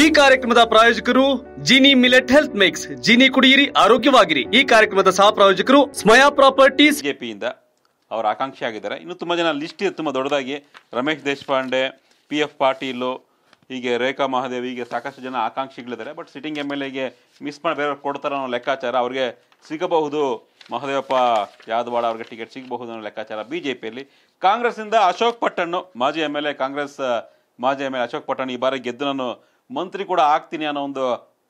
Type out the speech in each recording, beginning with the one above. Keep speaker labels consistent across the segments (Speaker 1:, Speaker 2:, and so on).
Speaker 1: ಈ ಕಾರ್ಯಕ್ರಮದ ಪ್ರಾಯೋಜಕರು Jini millet health mix Jini ಕುಡಿಯಿರಿ ಆರೋಗ್ಯವಾಗಿರಿ ಈ ಕಾರ್ಯಕ್ರಮದ ಸಹ ಪ್ರಾಯೋಜಕರು ಸ್ಮಯಾ ಪ್ರಾಪರ್ಟೀಸ್ ಜೆಪಿಯಿಂದ ಅವರ ಆಕಾಂಕ್ಷಿ ಆಗಿದ್ದಾರೆ ಇನ್ನು ತುಂಬ ಜನ ಲಿಸ್ಟ್
Speaker 2: ತುಂಬ ದೊಡ್ಡದಾಗಿ ರಮೇಶ್ ದೇಶಪಾಂಡೆ ಪಿ ಎಫ್ ಪಾಟೀಲು ಹೀಗೆ ರೇಖಾ ಮಹಾದೇವ್ ಹೀಗೆ ಸಾಕಷ್ಟು ಜನ ಆಕಾಂಕ್ಷಿಗಳಿದ್ದಾರೆ ಬಟ್ ಸಿಟ್ಟಿಂಗ್ ಎಮ್ ಎಲ್ ಎಗೆ ಮಿಸ್ ಮಾಡಿ ಬೇರೆ ಕೊಡ್ತಾರ ಅನ್ನೋ ಲೆಕ್ಕಾಚಾರ ಅವ್ರಿಗೆ ಸಿಗಬಹುದು ಮಹದೇವಪ್ಪ ಯಾದವಾಡ ಅವ್ರಿಗೆ ಟಿಕೆಟ್ ಸಿಗಬಹುದು ಅನ್ನೋ ಲೆಕ್ಕಾಚಾರ ಬಿ ಜೆ ಪಿಯಲ್ಲಿ ಇಂದ ಅಶೋಕ್ ಪಟ್ಟಣ್ಣು ಮಾಜಿ ಎಮ್ ಎಲ್ ಎ ಕಾಂಗ್ರೆಸ್ ಮಾಜಿ M L A Ashok Pattan ಈ ಬಾರಿ ಗೆದ್ದು ನಾನು ಮಂತ್ರಿ ಕೂಡ ಆಗ್ತೀನಿ ಅನ್ನೋ ಒಂದು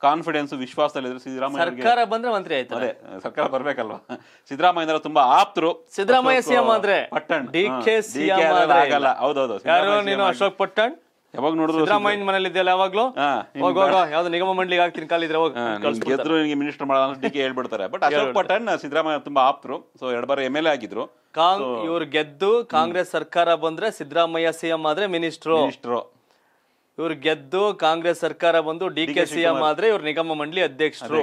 Speaker 2: ಕಾನ್ಫಿಡೆನ್ಸ್ ವಿಶ್ವಾಸದಲ್ಲಿದ್ರು ಸಿದ್ದರಾಮಯ್ಯ ಸರ್ಕಾರ ಬಂದ್ರೆ ಮಂತ್ರಿ ಆಯ್ತು ಅದೇ ಸರ್ಕಾರ ಬರ್ಬೇಕಲ್ವಾ ಸಿದ್ದರಾಮಯ್ಯ ತುಂಬಾ ಆಪ್ತರು ಸಿದ್ದರಾಮಯ್ಯ ಸಿಎಂ ಆದ್ರೆ ಪಟ್ಟಣ್ ಡಿ ಕೆ ಸಿಎಂ ಆಗಲ್ಲ ಹೌದೌದು ಯಾರು ನೀನು ಅಶೋಕ್
Speaker 1: ಪಟ್ಟಣ್ ಯಾವಾಗ ನೋಡಿದ್ರು ಸಿದ್ದರಾಮಯ್ಯ ಮನೇಲಿ ಇದೆಯಲ್ಲ ಯಾವಾಗ್ಲೂ
Speaker 2: ಹೋಗ ಯಾವ್ದು ನಿಗಮ ಮಂಡಳಿಗೆ ಆಗ್ತೀನಿ ಕಾಲಿದ್ರೆ ಹೋಗ ಗೆದ್ರು ನಿಮಗೆ ಮಿನಿಸ್ಟರ್ ಮಾಡಲ್ಲ ಅಂತ ಕೆ ಹೇಳ್ಬಿಡ್ತಾರೆ ಬಟ್ ಅಶೋಕ್
Speaker 1: ಪಟ್ಟಣ್ ಸಿದ್ದರಾಮಯ್ಯ ತುಂಬಾ ಆಪ್ತರು ಸೊ ಎರಡು ಬಾರಿ ಎಮ್ ಎಲ್ ಎ ಆಗಿದ್ರು ಕಾಂಗ್ರೆ ಇವ್ರು ಗೆದ್ದು ಕಾಂಗ್ರೆಸ್ ಸರ್ಕಾರ ಬಂದ್ರೆ ಸಿದ್ದರಾಮಯ್ಯ ಸಿಎಂ ಆದ್ರೆ ಮಿನಿಸ್ಟ್ರು ಮಿನಿಸ್ಟ್ರು ಇವ್ರು ಗೆದ್ದು ಕಾಂಗ್ರೆಸ್ ಸರ್ಕಾರ ಬಂದು ಡಿ ಕೆ ಸಿಎಂ ಆದ್ರೆ ಇವ್ರ ನಿಗಮ ಮಂಡಳಿ ಅಧ್ಯಕ್ಷರು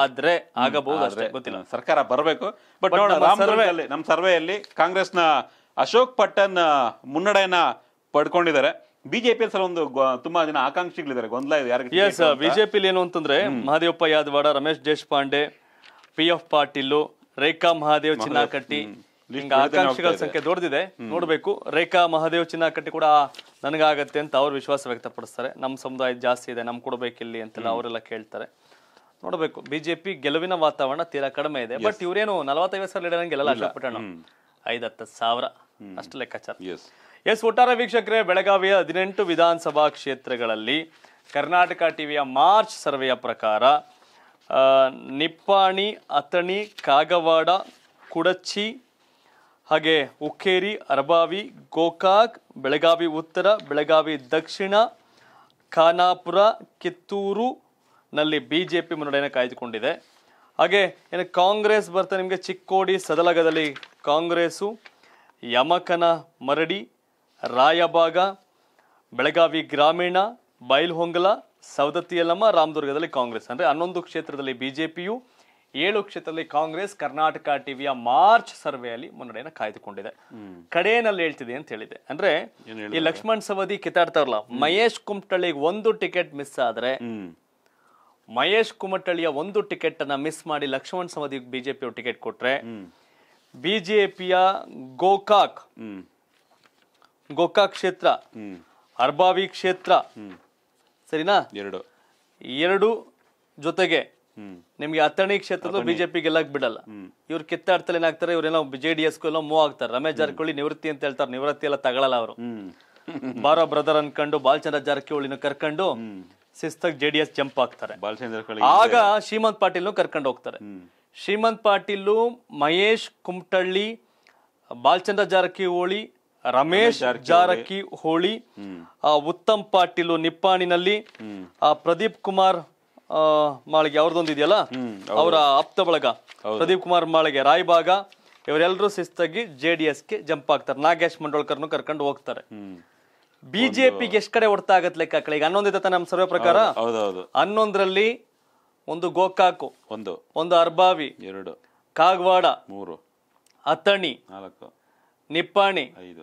Speaker 1: ಆದ್ರೆ ಆಗಬಹುದು ಅಷ್ಟೇ ಗೊತ್ತಿಲ್ಲ ಸರ್ಕಾರ ಬರಬೇಕು ಬಟ್ ನೋಡಿ
Speaker 2: ನಮ್ಮ ಸರ್ವೆಯಲ್ಲಿ ಕಾಂಗ್ರೆಸ್ನ ಅಶೋಕ್ ಪಟ್ಟನ್ ಮುನ್ನಡೆಯನ್ನ ಪಡ್ಕೊಂಡಿದ್ದಾರೆ ಬಿಜೆಪಿ ಸಲ ಒಂದು ತುಂಬಾ ಜನ ಆಕಾಂಕ್ಷಿಗಳಿದ್ದಾರೆ ಗೊಂದಲ ಇದೆ ಯಾರಿಗೆ ಎಸ್ ಬಿಜೆಪಿಲಿ
Speaker 1: ಏನು ಅಂತಂದ್ರೆ ಮಹದೇವಪ್ಪ ಯಾದವಾಡ ರಮೇಶ್ ದೇಶಪಾಂಡೆ ಪಿ ಎಫ್ ಪಾಟೀಲು ರೇಖಾ ಮಹಾದೇವ್ ಚಿನ್ನಾಕಟ್ಟಿ ಆಕಾಂಕ್ಷಿಗಳ ಸಂಖ್ಯೆ ದೊಡ್ಡದಿದೆ ನೋಡಬೇಕು ರೇಖಾ ಮಹಾದೇವ್ ಚಿನ್ನ ಕಟ್ಟಿ ಕೂಡ ನನಗಾಗತ್ತೆ ಅಂತ ಅವ್ರು ವಿಶ್ವಾಸ ವ್ಯಕ್ತಪಡಿಸ್ತಾರೆ ನಮ್ಮ ಸಮುದಾಯ ಜಾಸ್ತಿ ಇದೆ ನಮ್ಗೆ ಕೊಡಬೇಕಿಲ್ಲಿ ಅಂತೆಲ್ಲ ಅವರೆಲ್ಲ ಕೇಳ್ತಾರೆ ನೋಡಬೇಕು ಬಿಜೆಪಿ ಗೆಲುವಿನ ವಾತಾವರಣ ತೀರಾ ಕಡಿಮೆ ಇದೆ ಬಟ್ ಇವರೇನು ನಲವತ್ತೈದು ಸಾವಿರ ಲೀಡರ್ ಗೆಲ್ಲ ಪಟ್ಟಣ ಐದತ್ತು ಸಾವಿರ ಅಷ್ಟು ಲೆಕ್ಕಾಚಾರ ಎಸ್ ಒಟ್ಟಾರ ವೀಕ್ಷಕರೇ ಬೆಳಗಾವಿಯ ಹದಿನೆಂಟು ವಿಧಾನಸಭಾ ಕ್ಷೇತ್ರಗಳಲ್ಲಿ ಕರ್ನಾಟಕ ಟಿವಿಯ ಮಾರ್ಚ್ ಸರ್ವೆಯ ಪ್ರಕಾರ ನಿಪ್ಪಾಣಿ ಅಥಣಿ ಕಾಗವಾಡ ಕುಡಚಿ ಹಾಗೆ ಉಕ್ಕೇರಿ ಅರಬಾವಿ ಗೋಕಾಕ್ ಬೆಳಗಾವಿ ಉತ್ತರ ಬೆಳಗಾವಿ ದಕ್ಷಿಣ ಖಾನಾಪುರ ಕಿತ್ತೂರು ನಲ್ಲಿ ಬಿ ಜೆ ಪಿ ಮುನ್ನಡೆಯನ್ನು ಕಾಯ್ದುಕೊಂಡಿದೆ ಹಾಗೆ ಏನು ಕಾಂಗ್ರೆಸ್ ಬರ್ತಾ ನಿಮಗೆ ಚಿಕ್ಕೋಡಿ ಸದಲಗದಲ್ಲಿ ಕಾಂಗ್ರೆಸ್ಸು ಯಮಕನ ಮರಡಿ ರಾಯಬಾಗ ಬೆಳಗಾವಿ ಗ್ರಾಮೀಣ ಬೈಲ್ಹೊಂಗಲ ಸವದತ್ತಿಯಲ್ಲಮ್ಮ ರಾಮದುರ್ಗದಲ್ಲಿ ಕಾಂಗ್ರೆಸ್ ಅಂದರೆ ಹನ್ನೊಂದು ಕ್ಷೇತ್ರದಲ್ಲಿ ಬಿ ಜೆ ಪಿಯು ಏಳು ಕ್ಷೇತ್ರದಲ್ಲಿ ಕಾಂಗ್ರೆಸ್ ಕರ್ನಾಟಕ ಟಿವಿಯ ಮಾರ್ಚ್ ಸರ್ವೆಯಲ್ಲಿ ಮುನ್ನಡೆಯನ್ನು ಕಾಯ್ದುಕೊಂಡಿದೆ ಕಡೆಯಲ್ಲಿ ಹೇಳ್ತಿದೆ ಅಂತ ಹೇಳಿದೆ ಅಂದ್ರೆ ಈ ಲಕ್ಷ್ಮಣ್ ಸವದಿ ಕಿತಾಡ್ತಾರಲ್ಲ ಮಹೇಶ್ ಕುಮಟಳ್ಳಿಗೆ ಒಂದು ಟಿಕೆಟ್ ಮಿಸ್ ಆದ್ರೆ ಮಹೇಶ್ ಕುಮಟಳ್ಳಿಯ ಒಂದು ಟಿಕೆಟ್ ಅನ್ನ ಮಿಸ್ ಮಾಡಿ ಲಕ್ಷ್ಮಣ್ ಸವದಿ ಬಿಜೆಪಿ ಟಿಕೆಟ್ ಕೊಟ್ರೆ ಬಿಜೆಪಿಯ ಗೋಕಾಕ್ ಗೋಕಾಕ್ ಕ್ಷೇತ್ರ ಅರ್ಬಾವಿ ಕ್ಷೇತ್ರ ಸರಿನಾ ಎರಡು ಎರಡು ಜೊತೆಗೆ ನಿಮ್ಗೆ ಅಥಣಿ ಕ್ಷೇತ್ರದಲ್ಲೂ ಬಿಜೆಪಿ ಗೆಲ್ಲಕ್ ಬಿಡಲ್ಲ ಇವ್ರು ಕಿತ್ತಾಡ್ತಲ್ಲಿ ಏನಾಗ್ತಾರೆ ಇವ್ರೇನೋ ಜೆಡಿಎಸ್ ಎಲ್ಲ ಮೂವ್ ಆಗ್ತಾರೆ ರಮೇಶ್ ಜಾರಕಿಹೊಳಿ ನಿವೃತ್ತಿ ಅಂತ ಹೇಳ್ತಾರೆ ನಿವೃತ್ತಿ ಎಲ್ಲ ತಗೊಳಲ್ಲ ಅವರು ಬಾರೋ ಬ್ರದರ್ ಅನ್ಕೊಂಡು ಬಾಲಚಂದ್ರ ಜಾರಕಿಹೊಳಿನ ಕರ್ಕೊಂಡು ಡಿ ಜೆಡಿಎಸ್ ಜಂಪ್ ಆಗ್ತಾರೆ ಆಗ ಶ್ರೀಮಂತ್ ಪಾಟೀಲ್ ಕರ್ಕೊಂಡು ಹೋಗ್ತಾರೆ ಶ್ರೀಮಂತ್ ಪಾಟೀಲು ಮಹೇಶ್ ಕುಮಟಳ್ಳಿ ಬಾಲಚಂದ್ರ ಜಾರಕಿಹೊಳಿ ರಮೇಶ್ ಜಾರಕಿಹೊಳಿ ಉತ್ತಮ್ ಪಾಟೀಲು ನಿಪ್ಪಾಣಿನಲ್ಲಿ ಪ್ರದೀಪ್ ಕುಮಾರ್ ಮಾಳಿಗೆ ಅವ್ರದ್ದೊಂದು ಇದೆಯಲ್ಲ ಅವರ ಆಪ್ತ ಬಳಗ ಪ್ರದೀಪ್ ಕುಮಾರ್ ಮಾಳಿಗೆ ರಾಯ್ಬಾಗ ಇವರೆಲ್ಲರೂ ಶಿಸ್ತಾಗಿ ಜೆ ಡಿ ಎಸ್ಗೆ ಜಂಪ್ ಆಗ್ತಾರೆ ನಾಗೇಶ್ ಮಂಡೋಳ್ಕರ್ನು ಕರ್ಕೊಂಡು ಹೋಗ್ತಾರೆ ಬಿಜೆಪಿಗೆ ಎಷ್ಟು ಕಡೆ ಹೊಡ್ತಾ ಆಗತ್ ಲೆಕ್ಕ ಈಗ ಇದೆ ನಮ್ಮ ಸರ್ವೆ ಪ್ರಕಾರ ಹನ್ನೊಂದರಲ್ಲಿ ಒಂದು ಗೋಕಾಕು ಒಂದು ಒಂದು ಅರ್ಬಾವಿ ಎರಡು ಕಾಗವಾಡ ಮೂರು ಅಥಣಿ ನಾಲ್ಕು ನಿಪ್ಪಾಣಿ ಐದು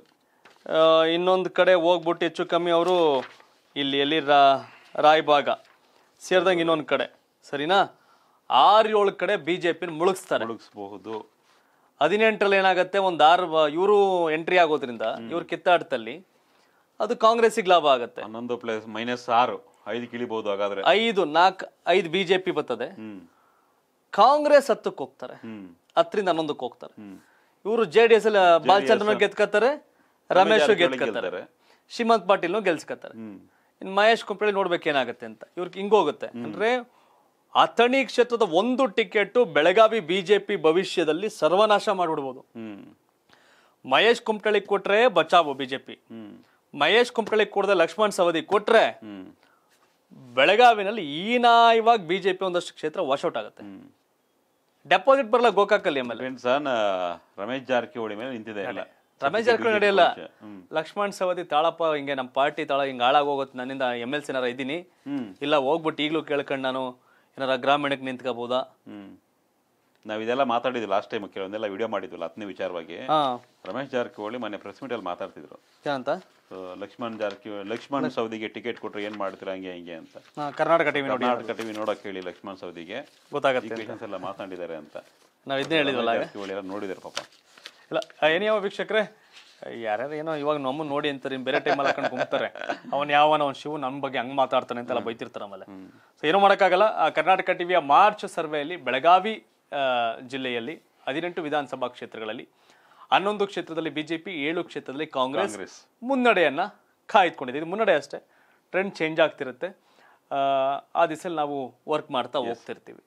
Speaker 1: ಇನ್ನೊಂದು ಕಡೆ ಹೋಗ್ಬಿಟ್ಟು ಹೆಚ್ಚು ಕಮ್ಮಿ ಅವರು ಇಲ್ಲಿ ಎಲ್ಲಿ ರಾಯ್ಬಾಗ ಸೇರಿದಂಗೆ ಇನ್ನೊಂದು ಕಡೆ ಸರಿನಾ ಆರು ಏಳು ಕಡೆ ಬಿ ಜೆ ಪಿನ ಮುಳುಗಿಸ್ತಾರೆ ಮುಳುಗಿಸಬಹುದು ಹದಿನೆಂಟರಲ್ಲಿ ಏನಾಗುತ್ತೆ ಒಂದು ಆರು ಇವರು ಎಂಟ್ರಿ ಆಗೋದ್ರಿಂದ ಇವ್ರ ಕಿತ್ತಾಡ್ತಲ್ಲಿ ಅದು ಕಾಂಗ್ರೆಸ್ಸಿಗೆ ಲಾಭ ಆಗುತ್ತೆ ಹನ್ನೊಂದು ಪ್ಲಸ್ ಮೈನಸ್ ಆರು ಐದು ಕಿಳಿಬಹುದು ಹಾಗಾದ್ರೆ ಐದು ನಾಲ್ಕು ಐದು ಬಿಜೆಪಿ ಬರ್ತದೆ ಕಾಂಗ್ರೆಸ್ ಹತ್ತಕ್ಕೆ ಹೋಗ್ತಾರೆ ಹತ್ತರಿಂದ ಹನ್ನೊಂದಕ್ಕೆ ಹೋಗ್ತಾರೆ ಇವರು ಜೆ ಡಿ ಎಸ್ ಅಲ್ಲಿ ಬಾಲಚಂದ್ರನ ಗೆದ್ಕೋತಾರೆ
Speaker 2: ರಮೇಶ್ ಗೆದ್ಕೋತಾರೆ
Speaker 1: ಶ್ರೀಮಂತ್ ಪಾಟೀಲ್ನು ಗೆಲ್ಸ್ಕೋತಾರೆ ಇನ್ನು ಮಹೇಶ್ ಕುಂಪಳಿ ನೋಡ್ಬೇಕೇನಾಗತ್ತೆ ಅಂತ ಇವ್ರಿಗೆ ಹಿಂಗೋಗುತ್ತೆ ಅಂದ್ರೆ ಅಥಣಿ ಕ್ಷೇತ್ರದ ಒಂದು ಟಿಕೆಟ್ ಬೆಳಗಾವಿ ಬಿಜೆಪಿ ಭವಿಷ್ಯದಲ್ಲಿ ಸರ್ವನಾಶ ಮಾಡಿಬಿಡ್ಬೋದು ಮಹೇಶ್ ಕುಮಟಳ್ಳಿ ಕೊಟ್ರೆ ಬಚಾವು ಬಿಜೆಪಿ ಮಹೇಶ್ ಕುಂಪಳ್ಳಿ ಕೊಡದೆ ಲಕ್ಷ್ಮಣ್ ಸವದಿ ಕೊಟ್ರೆ ಬೆಳಗಾವಿನಲ್ಲಿ ಈನಾಯವಾಗಿ ಬಿಜೆಪಿ ಒಂದಷ್ಟು ಕ್ಷೇತ್ರ ವಾಶ್ಔಟ್ ಆಗುತ್ತೆ ಡೆಪಾಸಿಟ್ ಬರಲ್ಲ ಗೋಕಾಕಲ್ಲಿ ಎಮ್ ಎಲ್ ರಮೇಶ್ ಜಾರಕಿಹೊಳಿ ಮೇಲೆ ನಿಂತಿದೆ ರಮೇಶ್ ಜಾರಕಿಹೊಳಿ ನಡೆಯಲ್ಲ ಲಕ್ಷ್ಮಣ್ ಸವದಿ ತಾಳಪ್ಪ ಹಿಂಗೆ ನಮ್ಮ ಪಾರ್ಟಿ ತಾಳ ಹಿಂಗೆ ಹೋಗುತ್ತೆ ನನ್ನಿಂದ ಎಮ್ ಎಲ್ ಸಿ ಏನಾರ ಇದ್ದೀನಿ ಇಲ್ಲ ಹೋಗ್ಬಿಟ್ಟು ಈಗಲೂ ಕೇಳ್ಕೊಂಡು ನಾನು ಏನಾರ ಗ್ರಾಮೀಣಕ್ಕೆ ನಿಂತ್ಕೋಬೋದಾ ನಾವು
Speaker 2: ಇದೆಲ್ಲ ಮಾತಾಡಿದ್ವಿ ಲಾಸ್ಟ್ ಟೈಮ್ ಕೆಲವೊಂದೆಲ್ಲ ವಿಡಿಯೋ ಮಾಡಿದ್ವಿ ಹತ್ತನೇ ವಿಚಾರವಾಗಿ ರಮೇಶ್ ಜಾರಕಿಹೊಳಿ ಮೊನ್ನೆ ಪ್ರೆಸ್ ಮೀಟ್ ಅಲ್ಲಿ ಮಾತಾಡ್ತಿದ್ರು ಅಂತ ಲಕ್ಷ್ಮಣ್ ಜಾರಕಿಹೊಳಿ ಲಕ್ಷ್ಮಣ್ ಸೌದಿಗೆ ಟಿಕೆಟ್ ಕೊಟ್ರು ಏನ್ ಮಾಡ್ತೀರಾ ಹಂಗೆ ಹಿಂಗೆ ಅಂತ
Speaker 1: ಕರ್ನಾಟಕ ಟಿವಿ ಕರ್ನಾಟಕ
Speaker 2: ಟಿವಿ ನೋಡಕ್ ಹೇಳಿ ಲಕ್ಷ್ಮಣ್ ಸೌದಿಗೆ ಗೊತ್ತಾಗುತ್ತೆ ಎಲ್ಲ ಮಾತಾಡಿದ್ದಾರೆ ಅಂತ
Speaker 1: ನಾವು ಇದೇ ಹೇಳಿದ್ವಲ್ಲ
Speaker 2: ಜಾರಕಿಹೊಳಿ ಎಲ್ಲ ನೋಡಿದಾರೆ ಪಾಪ
Speaker 1: ಇಲ್ಲ ಏನು ಯಾವ ವೀಕ್ಷಕರೇ ಯಾರ್ಯಾರು ಏನೋ ಇವಾಗ ನಮ್ಮನ್ನು ನೋಡಿ ಅಂತಾರೆ ಬೇರೆ ಟೈಮಲ್ಲಿ ಹಾಕೊಂಡು ಕುಂತಾರೆ ಅವ್ನು ಯಾವನ ಅವ್ನು ಶಿವ ನಮ್ಮ ಬಗ್ಗೆ ಹಂಗೆ ಮಾತಾಡ್ತಾನೆ ಅಂತೆಲ್ಲ ಬೈತಿರ್ತಾರೆ ಆಮೇಲೆ ಸೊ ಏನೂ ಮಾಡೋಕ್ಕಾಗಲ್ಲ ಕರ್ನಾಟಕ ಟಿವಿಯ ಮಾರ್ಚ್ ಸರ್ವೆಯಲ್ಲಿ ಬೆಳಗಾವಿ ಜಿಲ್ಲೆಯಲ್ಲಿ ಹದಿನೆಂಟು ವಿಧಾನಸಭಾ ಕ್ಷೇತ್ರಗಳಲ್ಲಿ ಹನ್ನೊಂದು ಕ್ಷೇತ್ರದಲ್ಲಿ ಬಿಜೆಪಿ ಏಳು ಕ್ಷೇತ್ರದಲ್ಲಿ ಕಾಂಗ್ರೆಸ್ ಮುನ್ನಡೆಯನ್ನು ಕಾಯ್ದುಕೊಂಡಿದೆ ಇದು ಮುನ್ನಡೆ ಅಷ್ಟೇ ಟ್ರೆಂಡ್ ಚೇಂಜ್ ಆಗ್ತಿರುತ್ತೆ ಆ ದಿಸಲ್ಲಿ ನಾವು ವರ್ಕ್ ಮಾಡ್ತಾ ಹೋಗ್ತಿರ್ತೀವಿ